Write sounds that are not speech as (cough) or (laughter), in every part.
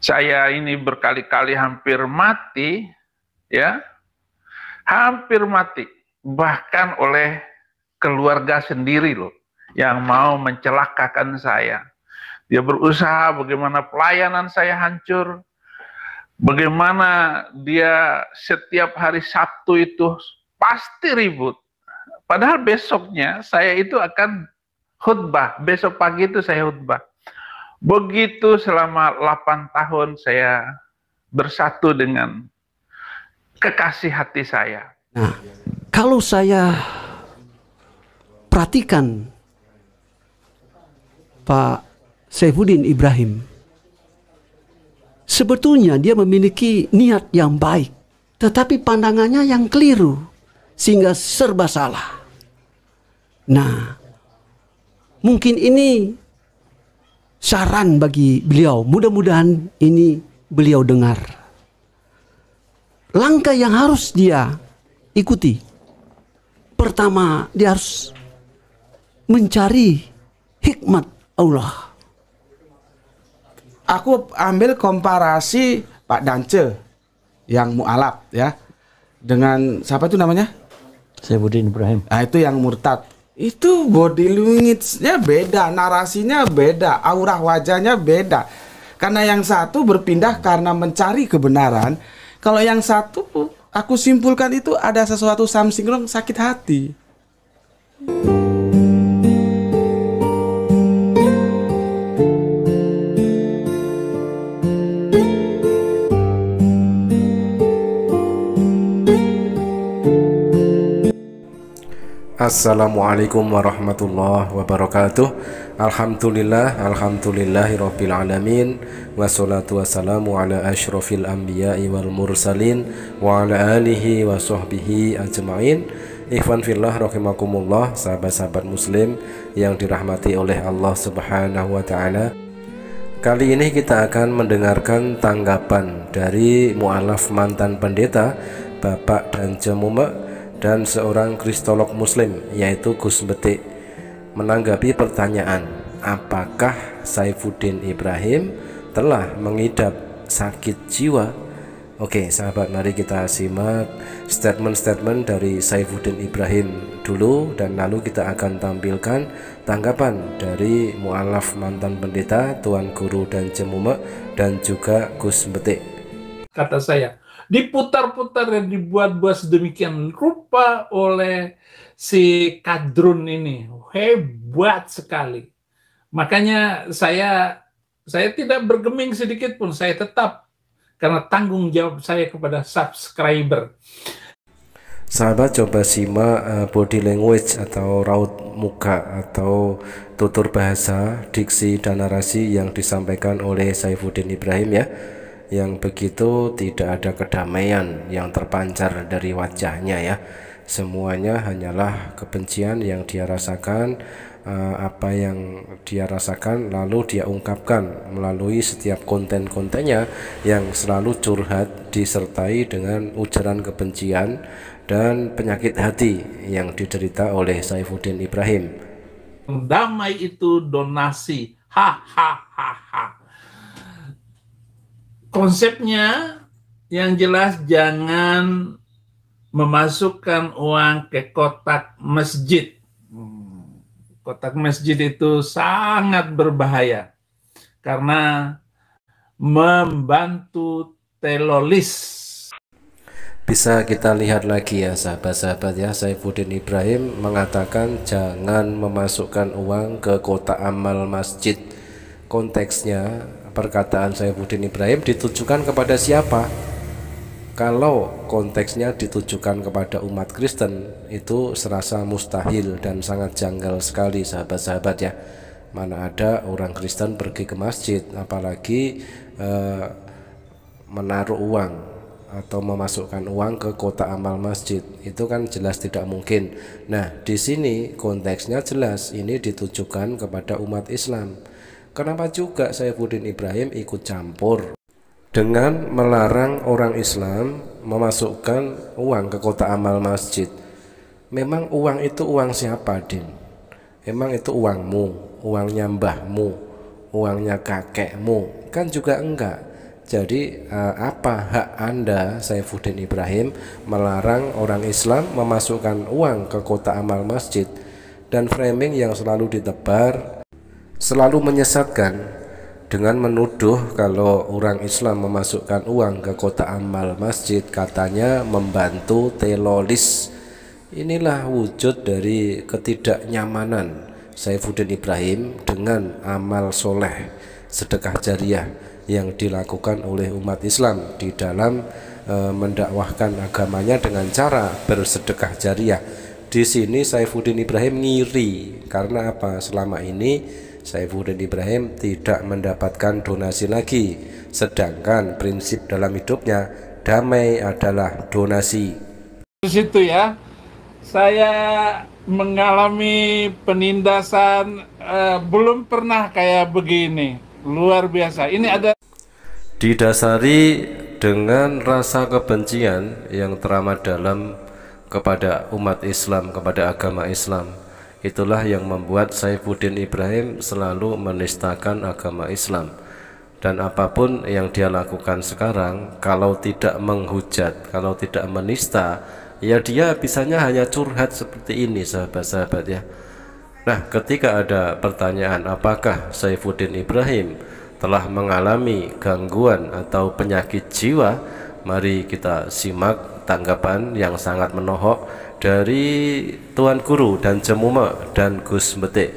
saya ini berkali-kali hampir mati, ya, hampir mati, bahkan oleh keluarga sendiri loh, yang mau mencelakakan saya. Dia berusaha bagaimana pelayanan saya hancur, bagaimana dia setiap hari Sabtu itu pasti ribut. Padahal besoknya saya itu akan khutbah, besok pagi itu saya khutbah. Begitu selama 8 tahun saya bersatu dengan kekasih hati saya. Nah, kalau saya perhatikan Pak Saifuddin Ibrahim, sebetulnya dia memiliki niat yang baik, tetapi pandangannya yang keliru sehingga serba salah. Nah, mungkin ini saran bagi beliau. Mudah-mudahan ini beliau dengar. Langkah yang harus dia ikuti. Pertama, dia harus mencari hikmat Allah. Aku ambil komparasi Pak Dance yang mualaf ya dengan siapa itu namanya? Saya Budin Ibrahim. Nah, itu yang murtad itu body language-nya beda, narasinya beda, aura wajahnya beda. Karena yang satu berpindah karena mencari kebenaran, kalau yang satu aku simpulkan itu ada sesuatu something wrong, sakit hati. Hmm. Assalamualaikum warahmatullahi wabarakatuh Alhamdulillah Alhamdulillahirabbil alamin wassalatu wassalamu ala asyrofil anbiya'i wal mursalin wa ala alihi wa sahbihi ajmain Ikhwan fillah rahimakumullah sahabat-sahabat muslim yang dirahmati oleh Allah Subhanahu wa taala Kali ini kita akan mendengarkan tanggapan dari mualaf mantan pendeta Bapak dan Jemumek dan seorang kristolog muslim yaitu Gus Betik menanggapi pertanyaan apakah Saifuddin Ibrahim telah mengidap sakit jiwa Oke sahabat mari kita simak statement-statement dari Saifuddin Ibrahim dulu dan lalu kita akan tampilkan tanggapan dari mualaf mantan pendeta Tuan Guru dan Jemumek dan juga Gus Betik kata saya diputar-putar dan dibuat-buat sedemikian rupa oleh si kadrun ini. Hebat sekali. Makanya saya saya tidak bergeming sedikit pun, saya tetap karena tanggung jawab saya kepada subscriber. Sahabat coba simak eh, body language atau raut muka atau tutur bahasa, diksi dan narasi yang disampaikan oleh Saifuddin Ibrahim ya yang begitu tidak ada kedamaian yang terpancar dari wajahnya ya semuanya hanyalah kebencian yang dia rasakan eh, apa yang dia rasakan lalu dia ungkapkan melalui setiap konten-kontennya yang selalu curhat disertai dengan ujaran kebencian dan penyakit hati yang diderita oleh Saifuddin Ibrahim damai itu donasi ha konsepnya yang jelas jangan memasukkan uang ke kotak masjid. Kotak masjid itu sangat berbahaya karena membantu telolis. Bisa kita lihat lagi ya sahabat-sahabat ya Saifuddin Ibrahim mengatakan jangan memasukkan uang ke kotak amal masjid. Konteksnya perkataan saya Saifuddin Ibrahim ditujukan kepada siapa? Kalau konteksnya ditujukan kepada umat Kristen itu serasa mustahil dan sangat janggal sekali sahabat-sahabat ya. Mana ada orang Kristen pergi ke masjid apalagi eh, menaruh uang atau memasukkan uang ke kota amal masjid itu kan jelas tidak mungkin. Nah, di sini konteksnya jelas ini ditujukan kepada umat Islam Kenapa juga saya Saifuddin Ibrahim ikut campur dengan melarang orang Islam memasukkan uang ke kota amal masjid? Memang uang itu uang siapa, Din? Memang itu uangmu, uangnya mbahmu, uangnya kakekmu, kan juga enggak. Jadi eh, apa hak Anda Saifuddin Ibrahim melarang orang Islam memasukkan uang ke kota amal masjid dan framing yang selalu ditebar selalu menyesatkan dengan menuduh kalau orang Islam memasukkan uang ke kota amal masjid katanya membantu telolis inilah wujud dari ketidaknyamanan Saifuddin Ibrahim dengan amal soleh sedekah jariah yang dilakukan oleh umat Islam di dalam e, mendakwahkan agamanya dengan cara bersedekah jariah di sini Saifuddin Ibrahim ngiri karena apa selama ini Saifuddin Ibrahim tidak mendapatkan donasi lagi sedangkan prinsip dalam hidupnya damai adalah donasi di situ ya saya mengalami penindasan eh, belum pernah kayak begini luar biasa ini ada didasari dengan rasa kebencian yang teramat dalam kepada umat Islam kepada agama Islam Itulah yang membuat Saifuddin Ibrahim selalu menistakan agama Islam. Dan apapun yang dia lakukan sekarang, kalau tidak menghujat, kalau tidak menista, ya dia bisanya hanya curhat seperti ini sahabat-sahabat ya. Nah, ketika ada pertanyaan apakah Saifuddin Ibrahim telah mengalami gangguan atau penyakit jiwa, mari kita simak tanggapan yang sangat menohok dari Tuan Guru dan Jemuma dan Gus Betik.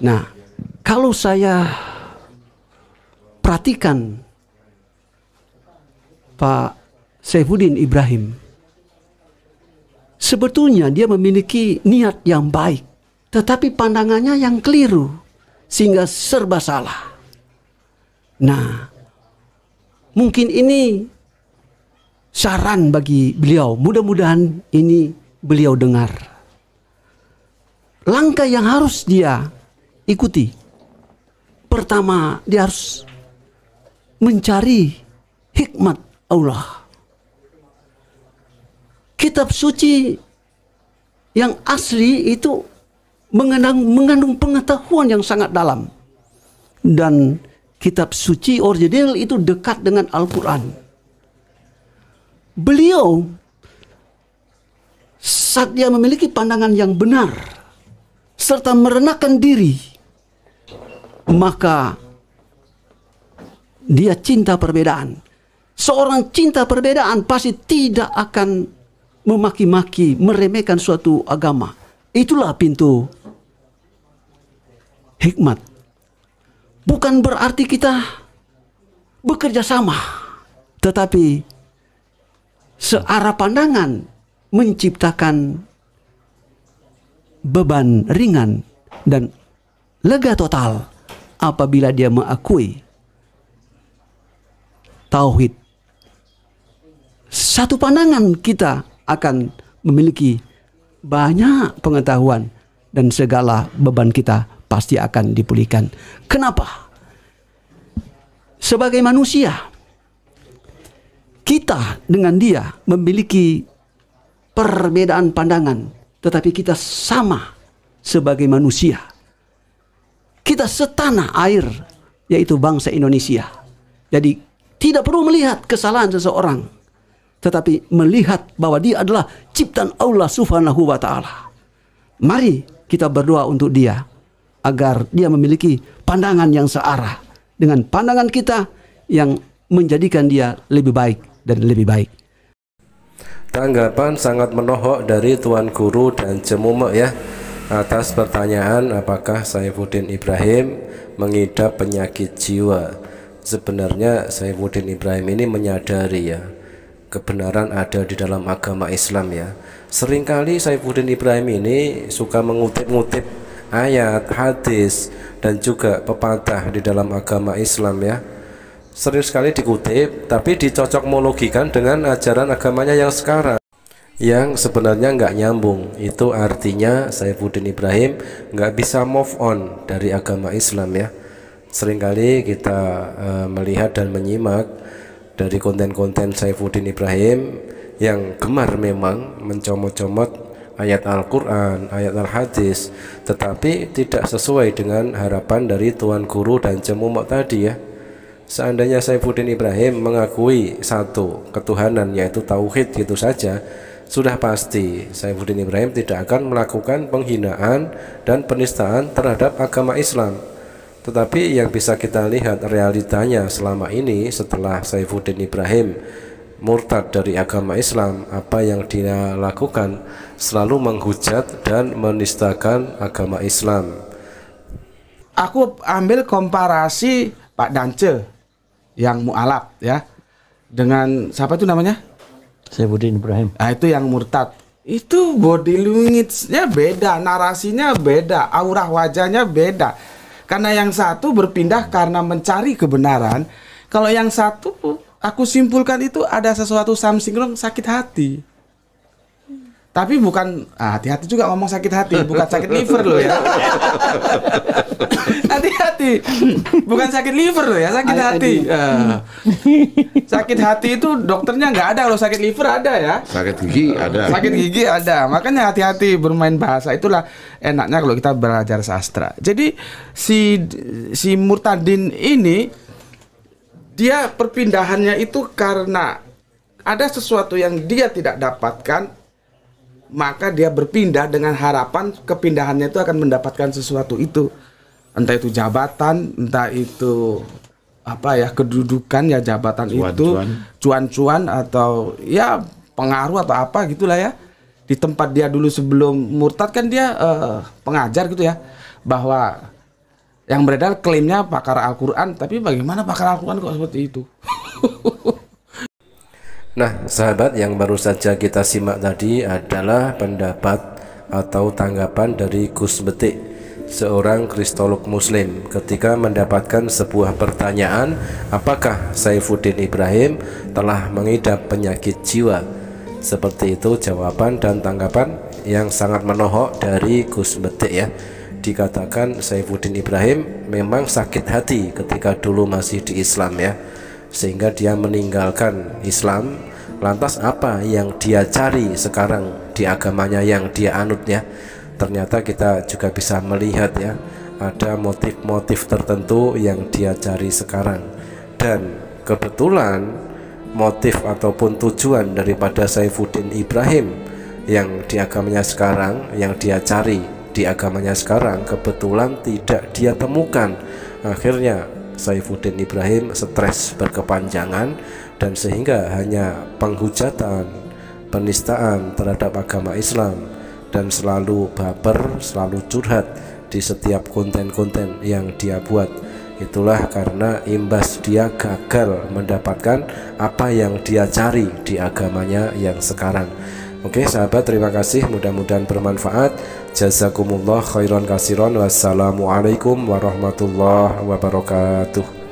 Nah, kalau saya perhatikan Pak Saifuddin Ibrahim, sebetulnya dia memiliki niat yang baik, tetapi pandangannya yang keliru sehingga serba salah. Nah, mungkin ini saran bagi beliau. Mudah-mudahan ini beliau dengar. Langkah yang harus dia ikuti. Pertama, dia harus mencari hikmat Allah. Kitab suci yang asli itu mengandung, mengandung pengetahuan yang sangat dalam. Dan kitab suci original itu dekat dengan Al-Quran beliau saat dia memiliki pandangan yang benar serta merenakkan diri, maka dia cinta perbedaan. Seorang cinta perbedaan pasti tidak akan memaki-maki, meremehkan suatu agama. Itulah pintu hikmat. Bukan berarti kita bekerja sama, tetapi searah pandangan menciptakan beban ringan dan lega total apabila dia mengakui tauhid. Satu pandangan kita akan memiliki banyak pengetahuan dan segala beban kita pasti akan dipulihkan. Kenapa? Sebagai manusia, kita dengan dia memiliki perbedaan pandangan, tetapi kita sama sebagai manusia. Kita setanah air, yaitu bangsa Indonesia. Jadi tidak perlu melihat kesalahan seseorang, tetapi melihat bahwa dia adalah ciptaan Allah Subhanahu wa taala. Mari kita berdoa untuk dia agar dia memiliki pandangan yang searah dengan pandangan kita yang menjadikan dia lebih baik dan lebih baik. Tanggapan sangat menohok dari Tuan Guru dan Jemumek ya atas pertanyaan apakah Saifuddin Ibrahim mengidap penyakit jiwa. Sebenarnya Saifuddin Ibrahim ini menyadari ya kebenaran ada di dalam agama Islam ya. Seringkali Saifuddin Ibrahim ini suka mengutip-ngutip ayat, hadis dan juga pepatah di dalam agama Islam ya sering sekali dikutip tapi dicocok mologikan dengan ajaran agamanya yang sekarang yang sebenarnya nggak nyambung itu artinya Saifuddin Ibrahim nggak bisa move on dari agama Islam ya seringkali kita uh, melihat dan menyimak dari konten-konten Saifuddin Ibrahim yang gemar memang mencomot-comot ayat Al-Quran, ayat Al-Hadis tetapi tidak sesuai dengan harapan dari Tuan Guru dan Cemumok tadi ya seandainya Saifuddin Ibrahim mengakui satu ketuhanan yaitu tauhid itu saja sudah pasti Saifuddin Ibrahim tidak akan melakukan penghinaan dan penistaan terhadap agama Islam tetapi yang bisa kita lihat realitanya selama ini setelah Saifuddin Ibrahim murtad dari agama Islam, apa yang dia lakukan selalu menghujat dan menistakan agama Islam. Aku ambil komparasi Pak Dance yang mualaf ya dengan siapa itu namanya Saifuddin Ibrahim nah, itu yang murtad itu body language-nya beda narasinya beda aura wajahnya beda karena yang satu berpindah karena mencari kebenaran kalau yang satu aku simpulkan itu ada sesuatu something wrong sakit hati tapi bukan ah, hati-hati ah, juga ngomong sakit hati bukan sakit liver loh ya (laughs) hati. (laughs) Bukan sakit liver loh ya, sakit Ay, hati. Uh, (laughs) sakit hati itu dokternya nggak ada kalau sakit liver ada ya. Sakit gigi ada. Sakit gigi ada. Makanya hati-hati bermain bahasa itulah enaknya kalau kita belajar sastra. Jadi si si Murtadin ini dia perpindahannya itu karena ada sesuatu yang dia tidak dapatkan maka dia berpindah dengan harapan kepindahannya itu akan mendapatkan sesuatu itu entah itu jabatan, entah itu apa ya kedudukan ya jabatan cuan, itu cuan-cuan atau ya pengaruh atau apa gitulah ya di tempat dia dulu sebelum murtad kan dia uh, pengajar gitu ya bahwa yang beredar klaimnya pakar Al-Qur'an tapi bagaimana pakar Al-Qur'an kok seperti itu (laughs) Nah, sahabat yang baru saja kita simak tadi adalah pendapat atau tanggapan dari Gus Betik seorang kristolog muslim ketika mendapatkan sebuah pertanyaan apakah Saifuddin Ibrahim telah mengidap penyakit jiwa seperti itu jawaban dan tanggapan yang sangat menohok dari Gus Betik ya dikatakan Saifuddin Ibrahim memang sakit hati ketika dulu masih di Islam ya sehingga dia meninggalkan Islam lantas apa yang dia cari sekarang di agamanya yang dia anut ya? ternyata kita juga bisa melihat ya ada motif-motif tertentu yang dia cari sekarang dan kebetulan motif ataupun tujuan daripada Saifuddin Ibrahim yang di agamanya sekarang yang dia cari di agamanya sekarang kebetulan tidak dia temukan akhirnya Saifuddin Ibrahim stres berkepanjangan dan sehingga hanya penghujatan penistaan terhadap agama Islam dan selalu baper, selalu curhat di setiap konten-konten yang dia buat. Itulah karena imbas dia gagal mendapatkan apa yang dia cari di agamanya yang sekarang. Oke sahabat terima kasih mudah-mudahan bermanfaat Jazakumullah khairan kasiron Wassalamualaikum warahmatullahi wabarakatuh